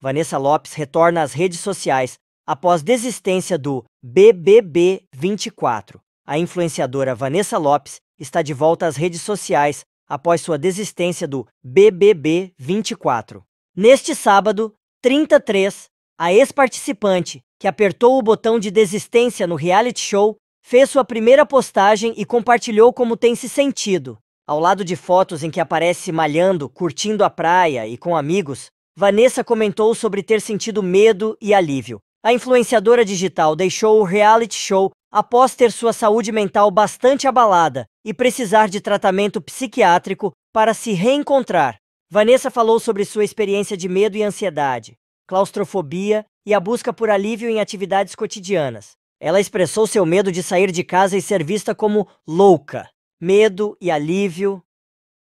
Vanessa Lopes retorna às redes sociais após desistência do BBB 24. A influenciadora Vanessa Lopes está de volta às redes sociais após sua desistência do BBB 24. Neste sábado, 33, a ex-participante, que apertou o botão de desistência no reality show, fez sua primeira postagem e compartilhou como tem se sentido. Ao lado de fotos em que aparece malhando, curtindo a praia e com amigos, Vanessa comentou sobre ter sentido medo e alívio. A influenciadora digital deixou o reality show após ter sua saúde mental bastante abalada e precisar de tratamento psiquiátrico para se reencontrar. Vanessa falou sobre sua experiência de medo e ansiedade, claustrofobia e a busca por alívio em atividades cotidianas. Ela expressou seu medo de sair de casa e ser vista como louca. Medo e alívio,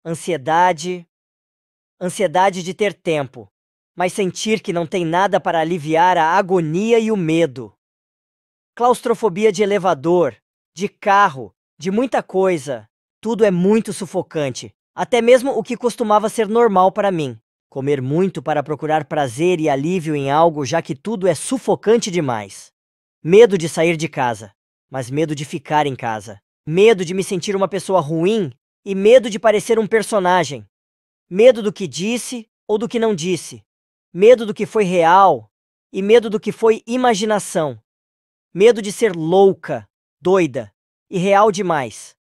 ansiedade, ansiedade de ter tempo mas sentir que não tem nada para aliviar a agonia e o medo. Claustrofobia de elevador, de carro, de muita coisa. Tudo é muito sufocante, até mesmo o que costumava ser normal para mim. Comer muito para procurar prazer e alívio em algo, já que tudo é sufocante demais. Medo de sair de casa, mas medo de ficar em casa. Medo de me sentir uma pessoa ruim e medo de parecer um personagem. Medo do que disse ou do que não disse medo do que foi real e medo do que foi imaginação. Medo de ser louca, doida e real demais.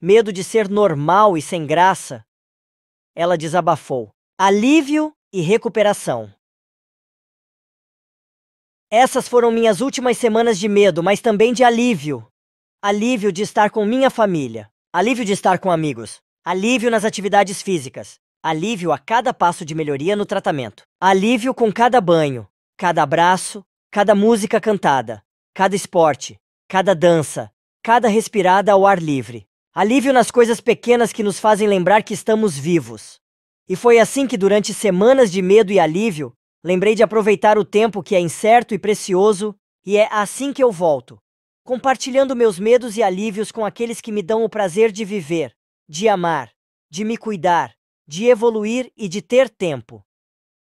Medo de ser normal e sem graça. Ela desabafou. Alívio e recuperação. Essas foram minhas últimas semanas de medo, mas também de alívio. Alívio de estar com minha família. Alívio de estar com amigos. Alívio nas atividades físicas. Alívio a cada passo de melhoria no tratamento. Alívio com cada banho, cada abraço, cada música cantada, cada esporte, cada dança, cada respirada ao ar livre. Alívio nas coisas pequenas que nos fazem lembrar que estamos vivos. E foi assim que, durante semanas de medo e alívio, lembrei de aproveitar o tempo que é incerto e precioso, e é assim que eu volto, compartilhando meus medos e alívios com aqueles que me dão o prazer de viver, de amar, de me cuidar, de evoluir e de ter tempo,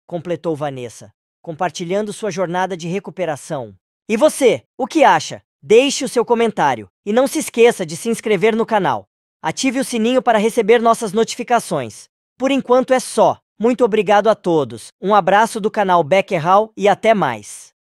completou Vanessa, compartilhando sua jornada de recuperação. E você, o que acha? Deixe o seu comentário e não se esqueça de se inscrever no canal. Ative o sininho para receber nossas notificações. Por enquanto é só. Muito obrigado a todos. Um abraço do canal Becker Hall e até mais.